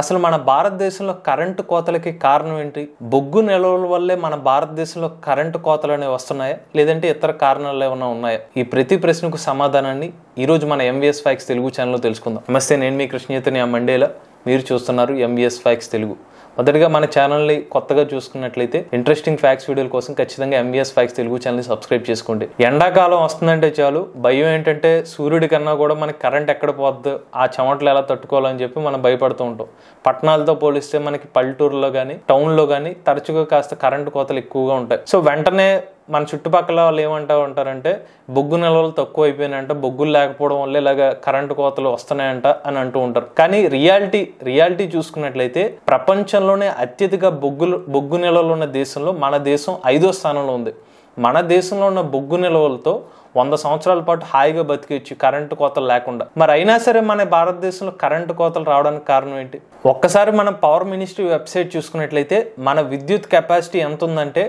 అసలు మన భారతదేశంలో కరెంటు కోతలకి కారణం ఏంటి బొగ్గు నిల్వల వల్లే మన భారతదేశంలో కరెంటు కోతలు అనేవి వస్తున్నాయా లేదంటే ఇతర కారణాలు ఏమైనా ఉన్నాయా ఈ ప్రతి ప్రశ్నకు సమాధానాన్ని ఈరోజు మన ఎంవిఎస్ ఫైక్స్ తెలుగు ఛానల్లో తెలుసుకుందాం నమస్తే నేను మీ కృష్ణీతని ఆ మండేలా మీరు చూస్తున్నారు ఎంవిఎస్ ఫైక్స్ తెలుగు మొదటిగా మన ఛానల్ని కొత్తగా చూసుకున్నట్లయితే ఇంట్రెస్టింగ్ ఫ్యాక్ట్స్ వీడియోల కోసం ఖచ్చితంగా ఎంబీఎస్ ఫ్యాక్ట్స్ తెలుగు ఛానల్ని సబ్స్క్రైబ్ చేసుకోండి ఎండాకాలం వస్తుందంటే చాలు భయం ఏంటంటే సూర్యుడి కన్నా కూడా మనకి కరెంట్ ఎక్కడ పోద్దు ఆ చెమటలు ఎలా తట్టుకోవాలని చెప్పి మనం భయపడుతూ ఉంటాం పట్టణాలతో పోలిస్తే మనకి పల్లెటూరులో కానీ టౌన్లో కానీ తరచుగా కాస్త కరెంటు కోతలు ఎక్కువగా ఉంటాయి సో వెంటనే మన చుట్టుపక్కల వాళ్ళు ఏమంటా ఉంటారంటే బొగ్గు నిల్వలు తక్కువ అయిపోయినాయంట బొగ్గులు లేకపోవడం వల్ల ఇలాగ కరెంటు కోతలు వస్తున్నాయంట అని అంటూ ఉంటారు కానీ రియాలిటీ రియాలిటీ చూసుకున్నట్లయితే ప్రపంచంలోనే అత్యధిక బొగ్గులు బొగ్గు నిల్వలు ఉన్న దేశంలో మన దేశం ఐదో స్థానంలో ఉంది మన దేశంలో ఉన్న బొగ్గు నిల్వలతో వంద సంవత్సరాల పాటు హాయిగా బతికేయచ్చు కరెంటు కోతలు లేకుండా మరి అయినా సరే మన భారతదేశంలో కరెంటు కోతలు రావడానికి కారణం ఏంటి ఒక్కసారి మనం పవర్ మినిస్ట్రీ వెబ్సైట్ చూసుకున్నట్లయితే మన విద్యుత్ కెపాసిటీ ఎంత ఉందంటే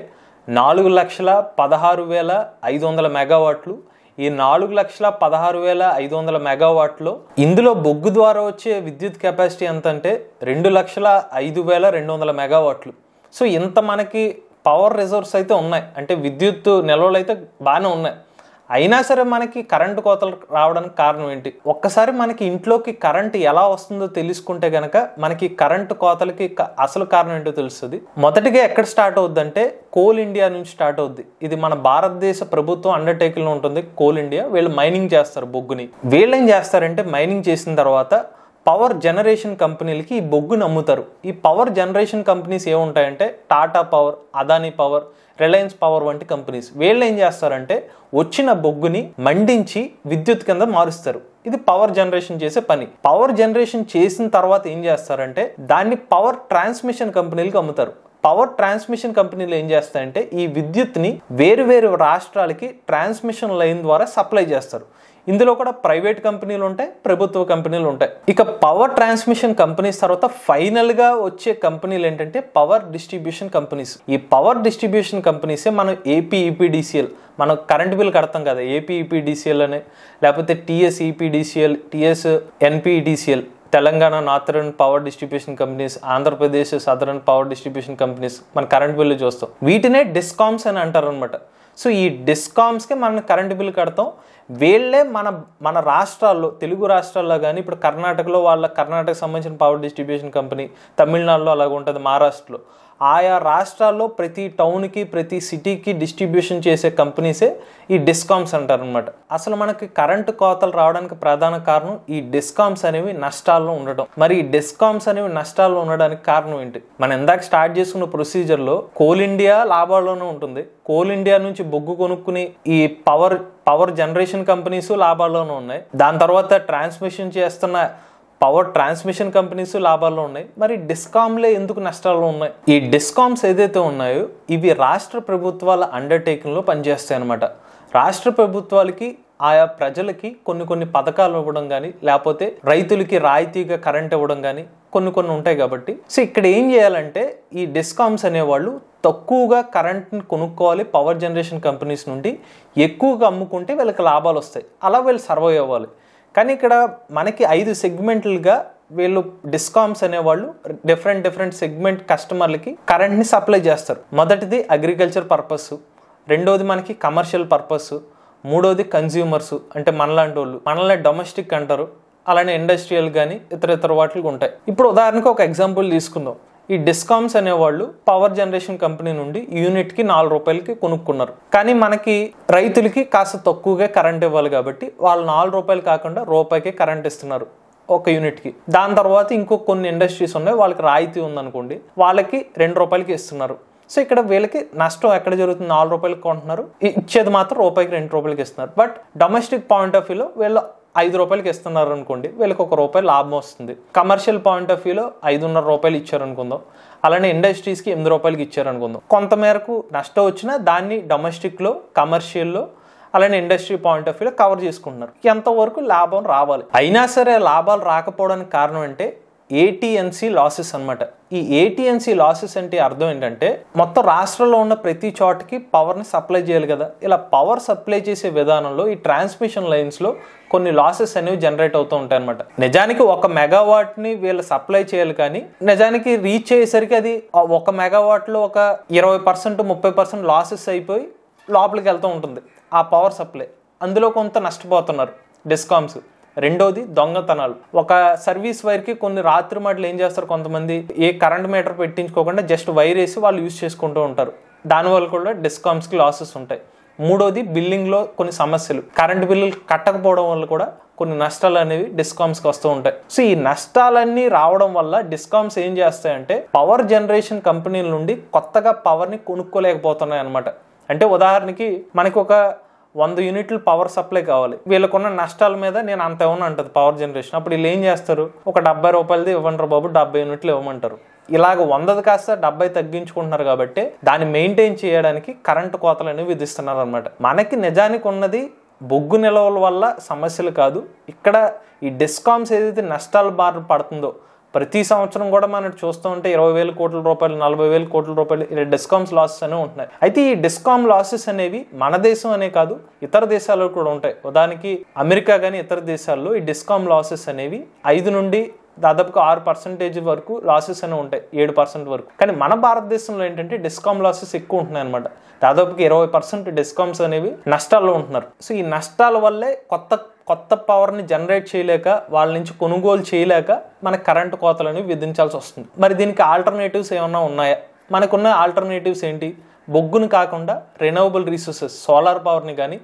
నాలుగు లక్షల పదహారు వేల ఐదు వందల మెగావాట్లు ఈ నాలుగు లక్షల పదహారు వేల ఐదు వందల మెగావాట్లు ఇందులో బొగ్గు ద్వారా వచ్చే విద్యుత్ కెపాసిటీ ఎంత అంటే రెండు లక్షల ఐదు వేల రెండు వందల మెగావాట్లు సో ఇంత మనకి పవర్ రిజర్వ్స్ అయితే ఉన్నాయి అంటే విద్యుత్ నిల్వలు అయితే బాగానే ఉన్నాయి అయినా సరే మనకి కరెంటు కోతలు రావడానికి కారణం ఏంటి ఒక్కసారి మనకి ఇంట్లోకి కరెంట్ ఎలా వస్తుందో తెలుసుకుంటే గనక మనకి కరెంటు కోతలకి అసలు కారణం ఏంటో తెలుస్తుంది మొదటిగా ఎక్కడ స్టార్ట్ అవుద్దంటే కోల్ ఇండియా నుంచి స్టార్ట్ అవుద్ది ఇది మన భారతదేశ ప్రభుత్వం అండర్టేకింగ్లో ఉంటుంది కోల్ ఇండియా వీళ్ళు మైనింగ్ చేస్తారు బొగ్గుని వీళ్ళు ఏం చేస్తారంటే మైనింగ్ చేసిన తర్వాత పవర్ జనరేషన్ కంపెనీలకి ఈ బొగ్గును అమ్ముతారు ఈ పవర్ జనరేషన్ కంపెనీస్ ఏముంటాయంటే Tata power Adani power Reliance power వంటి కంపెనీస్ వీళ్ళు ఏం చేస్తారంటే వచ్చిన బొగ్గుని మండించి విద్యుత్ కింద మారుస్తారు ఇది పవర్ జనరేషన్ చేసే పని పవర్ జనరేషన్ చేసిన తర్వాత ఏం చేస్తారంటే దాన్ని పవర్ ట్రాన్స్మిషన్ కంపెనీలకు అమ్ముతారు పవర్ ట్రాన్స్మిషన్ కంపెనీలు ఏం చేస్తాయంటే ఈ విద్యుత్ని వేరు వేరు రాష్ట్రాలకి ట్రాన్స్మిషన్ లైన్ ద్వారా సప్లై చేస్తారు ఇందులో కూడా ప్రైవేట్ కంపెనీలు ఉంటాయి ప్రభుత్వ కంపెనీలు ఉంటాయి ఇక పవర్ ట్రాన్స్మిషన్ కంపెనీస్ తర్వాత ఫైనల్గా వచ్చే కంపెనీలు ఏంటంటే పవర్ డిస్ట్రిబ్యూషన్ కంపెనీస్ ఈ పవర్ డిస్ట్రిబ్యూషన్ కంపెనీసే మనం ఏపీ ఈపీడీసీఎల్ e మనం కరెంట్ బిల్ కడతాం కదా ఏపీ ఈపీడీసీఎల్ అని లేకపోతే TS EPDCL TS NPDCL Telangana northern power distribution companies Andhra Pradesh southern power distribution companies మన కరెంట్ బిల్లు చూస్తాం వీటినే డిస్కామ్స్ అని అంటారు అనమాట సో ఈ డిస్కామ్స్కి మనం కరెంట్ బిల్లు కడతాం వీళ్ళే మన మన రాష్ట్రాల్లో తెలుగు రాష్ట్రాల్లో కానీ ఇప్పుడు కర్ణాటకలో వాళ్ళ కర్ణాటక సంబంధించిన పవర్ డిస్ట్రిబ్యూషన్ కంపెనీ తమిళనాడులో అలాగ ఉంటుంది మహారాష్ట్రలో ఆయా రాష్ట్రాల్లో ప్రతి టౌన్కి ప్రతి సిటీకి డిస్ట్రిబ్యూషన్ చేసే కంపెనీసే ఈ డిస్కామ్స్ అంటారనమాట అసలు మనకి కరెంటు కోతలు రావడానికి ప్రధాన కారణం ఈ డిస్కామ్స్ అనేవి నష్టాల్లో ఉండటం మరి ఈ డిస్కామ్స్ అనేవి నష్టాల్లో ఉండడానికి కారణం ఏంటి మనం ఎందాక స్టార్ట్ చేసుకున్న ప్రొసీజర్లో కోల్ ఇండియా లాభాల్లోనే ఉంటుంది కోల్ ఇండియా నుంచి బొగ్గు కొనుక్కుని ఈ పవర్ పవర్ జనరేషన్ కంపెనీస్ లాభాల్లోనూ ఉన్నాయి దాని తర్వాత ట్రాన్స్మిషన్ చేస్తున్న పవర్ ట్రాన్స్మిషన్ కంపెనీస్ లాభాల్లో ఉన్నాయి మరి డిస్కామ్లే ఎందుకు నష్టాల్లో ఉన్నాయి ఈ డిస్కామ్స్ ఏదైతే ఉన్నాయో ఇవి రాష్ట్ర ప్రభుత్వాల అండర్టేకింగ్లో పనిచేస్తాయి అనమాట రాష్ట్ర ప్రభుత్వాలకి ఆయా ప్రజలకి కొన్ని కొన్ని పథకాలు ఇవ్వడం కానీ లేకపోతే రైతులకి రాయితీగా కరెంట్ ఇవ్వడం కానీ కొన్ని కొన్ని ఉంటాయి కాబట్టి సో ఇక్కడ ఏం చేయాలంటే ఈ డిస్కామ్స్ అనేవాళ్ళు తక్కువగా కరెంట్ని కొనుక్కోవాలి పవర్ జనరేషన్ కంపెనీస్ నుండి ఎక్కువగా అమ్ముకుంటే వీళ్ళకి లాభాలు వస్తాయి అలా వీళ్ళు సర్వ్ అవ్వాలి కానీ ఇక్కడ మనకి ఐదు సెగ్మెంట్లుగా వీళ్ళు డిస్కామ్స్ అనేవాళ్ళు డిఫరెంట్ డిఫరెంట్ సెగ్మెంట్ కస్టమర్లకి కరెంట్ని సప్లై చేస్తారు మొదటిది అగ్రికల్చర్ పర్పస్ రెండోది మనకి కమర్షియల్ పర్పస్ మూడోది కన్జ్యూమర్స్ అంటే మనలాంటి వాళ్ళు మనల్ని డొమెస్టిక్ అంటారు అలానే ఇండస్ట్రియల్ కానీ ఇతర ఇతర వాటికి ఉంటాయి ఇప్పుడు ఉదాహరణకు ఒక ఎగ్జాంపుల్ తీసుకుందాం ఈ డిస్కామ్స్ అనేవాళ్ళు పవర్ జనరేషన్ కంపెనీ నుండి యూనిట్కి నాలుగు రూపాయలకి కొనుక్కున్నారు కానీ మనకి రైతులకి కాస్త తక్కువగా కరెంట్ ఇవ్వాలి కాబట్టి వాళ్ళు నాలుగు రూపాయలు కాకుండా రూపాయికే కరెంట్ ఇస్తున్నారు ఒక యూనిట్కి దాని తర్వాత ఇంకో కొన్ని ఇండస్ట్రీస్ ఉన్నాయి వాళ్ళకి రాయితీ ఉందనుకోండి వాళ్ళకి రెండు రూపాయలకి ఇస్తున్నారు సో ఇక్కడ వీళ్ళకి నష్టం ఎక్కడ జరుగుతుంది నాలుగు రూపాయలకి కొంటున్నారు ఇచ్చేది మాత్రం రూపాయికి రెండు రూపాయలకి ఇస్తున్నారు బట్ డొమెస్టిక్ పాయింట్ ఆఫ్ వ్యూలో వీళ్ళు ఐదు రూపాయలకి ఇస్తున్నారు అనుకోండి వీళ్ళకి ఒక రూపాయి లాభం వస్తుంది కమర్షియల్ పాయింట్ ఆఫ్ వ్యూలో ఐదున్నర రూపాయలు ఇచ్చారనుకుందాం అలానే ఇండస్ట్రీస్కి ఎనిమిది రూపాయలకి ఇచ్చారనుకుందాం కొంతమేరకు నష్టం వచ్చినా దాన్ని డొమెస్టిక్లో కమర్షియల్లో అలానే ఇండస్ట్రీ పాయింట్ ఆఫ్ వ్యూలో కవర్ చేసుకుంటున్నారు ఎంతవరకు లాభం రావాలి అయినా సరే లాభాలు రాకపోవడానికి కారణం అంటే ఏటీఎన్సీ లాసెస్ అనమాట ఈ ఏటీఎన్సీ లాసెస్ అంటే అర్థం ఏంటంటే మొత్తం రాష్ట్రంలో ఉన్న ప్రతి చోటకి పవర్ని సప్లై చేయాలి కదా ఇలా పవర్ సప్లై చేసే విధానంలో ఈ ట్రాన్స్మిషన్ లైన్స్లో కొన్ని లాసెస్ అనేవి జనరేట్ అవుతూ ఉంటాయి అనమాట నిజానికి ఒక మెగావాట్ని వీళ్ళు సప్లై చేయాలి కానీ నిజానికి రీచ్ అయ్యేసరికి అది ఒక మెగావాట్లో ఒక ఇరవై పర్సెంట్ ముప్పై పర్సెంట్ లాసెస్ అయిపోయి లోపలికి వెళ్తూ ఉంటుంది ఆ పవర్ సప్లై అందులో కొంత నష్టపోతున్నారు డిస్కామ్స్ రెండోది దొంగతనాలు ఒక సర్వీస్ వైర్కి కొన్ని రాత్రి మాటలు ఏం చేస్తారు కొంతమంది ఏ కరెంట్ మీటర్ పెట్టించుకోకుండా జస్ట్ వైర్ వేసి వాళ్ళు యూజ్ చేసుకుంటూ ఉంటారు దానివల్ల కూడా డిస్కామ్స్కి లాసెస్ ఉంటాయి మూడోది బిల్లింగ్లో కొన్ని సమస్యలు కరెంట్ బిల్లులు కట్టకపోవడం వల్ల కూడా కొన్ని నష్టాలు అనేవి డిస్కామ్స్కి వస్తూ ఉంటాయి సో ఈ నష్టాలన్నీ రావడం వల్ల డిస్కామ్స్ ఏం చేస్తాయంటే పవర్ జనరేషన్ కంపెనీల నుండి కొత్తగా పవర్ని కొనుక్కోలేకపోతున్నాయి అనమాట అంటే ఉదాహరణకి మనకి ఒక వంద యూనిట్లు పవర్ సప్లై కావాలి వీళ్ళకున్న నష్టాల మీద నేను అంత ఇవ్వను అంటది పవర్ జనరేషన్ అప్పుడు వీళ్ళు ఏం చేస్తారు ఒక డెబ్బై రూపాయలది ఇవ్వండి బాబు డెబ్బై యూనిట్లు ఇవ్వమంటారు ఇలాగ వందది కాస్త డెబ్బై తగ్గించుకుంటున్నారు కాబట్టి దాన్ని మెయింటైన్ చేయడానికి కరెంటు కోతలు అనేవి విధిస్తున్నారు అనమాట మనకి నిజానికి ఉన్నది బొగ్గు నిలవల వల్ల సమస్యలు కాదు ఇక్కడ ఈ డిస్కామ్స్ ఏదైతే నష్టాల బారిన పడుతుందో ప్రతి సంవత్సరం కూడా మనం చూస్తూ ఉంటే ఇరవై వేల కోట్ల రూపాయలు నలభై వేల కోట్ల రూపాయలు ఇలా డిస్కామ్స్ లాసెస్ అనేవి ఉంటున్నాయి అయితే ఈ డిస్కామ్ లాసెస్ అనేవి మన దేశం అనే కాదు ఇతర దేశాల్లో కూడా ఉంటాయి ఉదాహరణకి అమెరికా కానీ ఇతర దేశాల్లో ఈ డిస్కామ్ లాసెస్ అనేవి ఐదు నుండి దాదాపుగా ఆరు పర్సెంటేజ్ వరకు లాసెస్ అనేవి ఉంటాయి ఏడు పర్సెంట్ వరకు కానీ మన భారతదేశంలో ఏంటంటే డిస్కామ్ లాసెస్ ఎక్కువ ఉంటున్నాయి అనమాట దాదాపుగా ఇరవై పర్సెంట్ డిస్కామ్స్ అనేవి నష్టాల్లో ఉంటున్నారు సో ఈ నష్టాల వల్లే కొత్త కొత్త పవర్ని జనరేట్ చేయలేక వాళ్ళ నుంచి కొనుగోలు చేయలేక మన కరెంటు అనేవి విధించాల్సి వస్తుంది మరి దీనికి ఆల్టర్నేటివ్స్ ఏమన్నా ఉన్నాయా మనకున్న ఆల్టర్నేటివ్స్ ఏంటి బొగ్గును కాకుండా రెన్యూవబుల్ రీసోర్సెస్ సోలార్ పవర్ని కానీ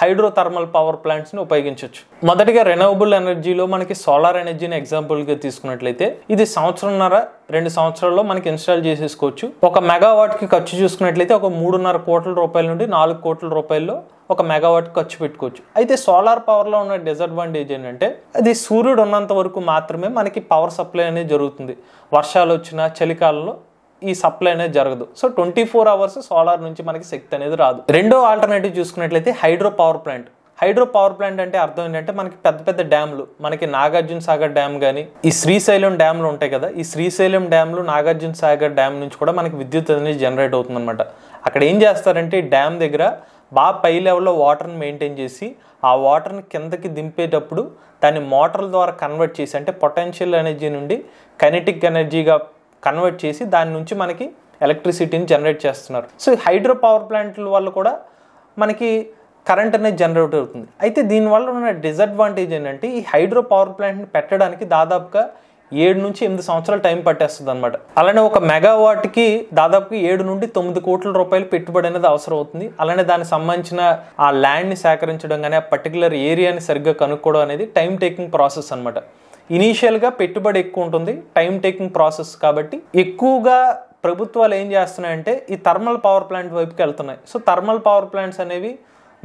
హైడ్రోథర్మల్ పవర్ ప్లాంట్స్ని ఉపయోగించవచ్చు మొదటిగా రెనవబుల్ ఎనర్జీలో మనకి సోలార్ ఎనర్జీని ఎగ్జాంపుల్గా తీసుకున్నట్లయితే ఇది సంవత్సరంన్నర రెండు సంవత్సరాల్లో మనకి ఇన్స్టాల్ చేసేసుకోవచ్చు ఒక మెగావాట్కి ఖర్చు చూసుకున్నట్లయితే ఒక మూడున్నర కోట్ల రూపాయల నుండి నాలుగు కోట్ల రూపాయల్లో ఒక మెగావాట్ ఖర్చు పెట్టుకోవచ్చు అయితే సోలార్ పవర్లో ఉన్న డిసడ్వాంటేజ్ ఏంటంటే అది సూర్యుడు ఉన్నంత వరకు మాత్రమే మనకి పవర్ సప్లై అనేది జరుగుతుంది వర్షాలు వచ్చినా చలికాలంలో ఈ సప్లై అనేది జరగదు so twenty four hours solar నుంచి మనకి శక్తి అనేది రాదు రెండో ఆల్టర్నేటివ్ చూసుకున్నట్లయితే hydro power plant hydro power plant అంటే అర్థం ఏంటంటే మనకి పెద్ద పెద్ద డ్యామ్లు మనకి నాగార్జున సాగర్ డ్యామ్ కానీ ఈ శ్రీశైలం డ్యామ్లు ఉంటాయి కదా ఈ శ్రీశైలం డ్యామ్లు నాగార్జున సాగర్ డ్యామ్ నుంచి కూడా మనకి విద్యుత్ అనేది జనరేట్ అవుతుందన్నమాట అక్కడ ఏం చేస్తారంటే డ్యామ్ దగ్గర బాగా పై లెవెల్లో వాటర్ని మెయింటైన్ చేసి ఆ వాటర్ని కిందకి దింపేటప్పుడు దాన్ని మోటార్ల ద్వారా కన్వర్ట్ చేసి అంటే పొటెన్షియల్ ఎనర్జీ నుండి కైనెటిక్ ఎనర్జీగా కన్వర్ట్ చేసి దాని నుంచి మనకి ఎలక్ట్రిసిటీని జనరేట్ చేస్తున్నారు సో హైడ్రో పవర్ ప్లాంట్ల వల్ల కూడా మనకి కరెంట్ అనేది జనరేట్ అవుతుంది అయితే దీనివల్ల ఉన్న డిసడ్వాంటేజ్ ఏంటంటే ఈ హైడ్రో పవర్ ప్లాంట్ని పెట్టడానికి దాదాపుగా ఏడు నుంచి ఎనిమిది సంవత్సరాలు టైం పట్టేస్తుంది అనమాట అలానే ఒక మెగావాట్కి దాదాపు ఏడు నుండి తొమ్మిది కోట్ల రూపాయలు పెట్టుబడి అనేది అవసరం అవుతుంది అలానే దానికి సంబంధించిన ఆ ల్యాండ్ని సేకరించడం కానీ ఆ పర్టికులర్ ఏరియాని సరిగ్గా కనుక్కోవడం అనేది టైం టేకింగ్ ప్రాసెస్ అనమాట ఇనీషియల్గా పెట్టుబడి ఎక్కువ ఉంటుంది టైం టేకింగ్ ప్రాసెస్ కాబట్టి ఎక్కువగా ప్రభుత్వాలు ఏం చేస్తున్నాయంటే ఈ థర్మల్ పవర్ ప్లాంట్ వైపుకి వెళ్తున్నాయి సో థర్మల్ పవర్ ప్లాంట్స్ అనేవి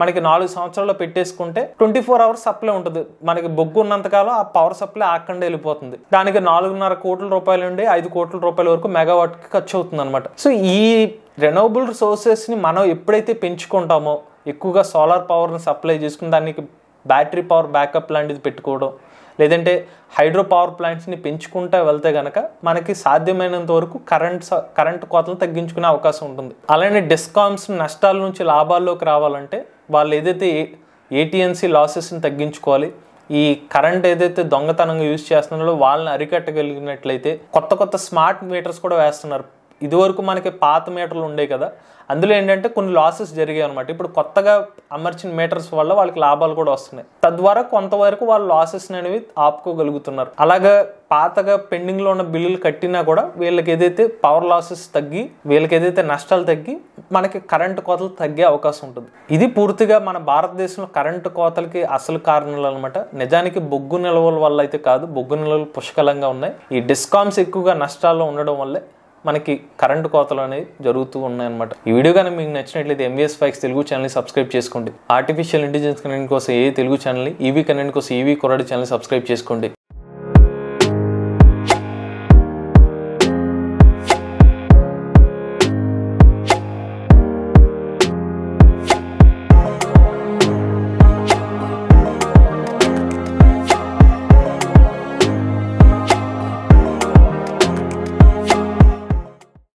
మనకి నాలుగు సంవత్సరాల్లో పెట్టేసుకుంటే ట్వంటీ ఫోర్ అవర్స్ సప్లై ఉంటుంది మనకి బొగ్గు ఉన్నంతకాలం ఆ పవర్ సప్లై ఆకుండా వెళ్ళిపోతుంది దానికి నాలుగున్నర కోట్ల రూపాయల నుండి ఐదు కోట్ల రూపాయల వరకు మెగావాట్కి ఖర్చు అవుతుంది అనమాట సో ఈ రెనోవబుల్ సోర్సెస్ని మనం ఎప్పుడైతే పెంచుకుంటామో ఎక్కువగా సోలార్ పవర్ని సప్లై చేసుకుని దానికి బ్యాటరీ పవర్ బ్యాకప్ లాంటిది పెట్టుకోవడం లేదంటే హైడ్రో పవర్ ప్లాంట్స్ని పెంచుకుంటా వెళ్తే గనక మనకి సాధ్యమైనంత వరకు కరెంట్ కరెంట్ కోతలు తగ్గించుకునే అవకాశం ఉంటుంది అలానే డిస్కామ్స్ నష్టాల నుంచి లాభాల్లోకి రావాలంటే వాళ్ళు ఏదైతే ఏటీఎన్సీ లాసెస్ని తగ్గించుకోవాలి ఈ కరెంట్ ఏదైతే దొంగతనంగా యూజ్ చేస్తున్నారో వాళ్ళని అరికట్టగలిగినట్లయితే కొత్త కొత్త స్మార్ట్ మీటర్స్ కూడా వేస్తున్నారు ఇదివరకు మనకి పాత మీటర్లు ఉండే కదా అందులో ఏంటంటే కొన్ని లాసెస్ జరిగాయి అనమాట ఇప్పుడు కొత్తగా అమర్చిన మీటర్స్ వల్ల వాళ్ళకి లాభాలు కూడా వస్తున్నాయి తద్వారా కొంతవరకు వాళ్ళు లాసెస్ అనేవి ఆపుకోగలుగుతున్నారు అలాగా పాతగా పెండింగ్లో ఉన్న బిల్లులు కట్టినా కూడా వీళ్ళకి ఏదైతే పవర్ లాసెస్ తగ్గి వీళ్ళకి ఏదైతే నష్టాలు తగ్గి మనకి కరెంటు కోతలు తగ్గే అవకాశం ఉంటుంది ఇది పూర్తిగా మన భారతదేశంలో కరెంటు కోతలకి అసలు కారణాలు అనమాట నిజానికి బొగ్గు నిల్వల వల్ల అయితే కాదు బొగ్గు నిల్వలు పుష్కలంగా ఉన్నాయి ఈ డిస్కామ్స్ ఎక్కువగా నష్టాల్లో ఉండడం వల్లే మనకి కరెంట్ కోతలు అనేవి జరుగుతూ ఉన్నాయన్నమాట ఈ వీడియో కానీ మీకు నచ్చినట్లయితే ఎంఎస్ ఫైక్స్ తెలుగు ఛానల్ని సబ్స్క్రైబ్ చేసుకోండి ఆర్టిఫిషియల్ ఇంటెలిజెన్స్ కనెంట్ కోసం ఏ తెలుగు ఛానల్ ఈవీ కనెంట్ కోసం ఈవీ కొరడి ఛానల్ సబ్స్క్రైబ్ చేసుకోండి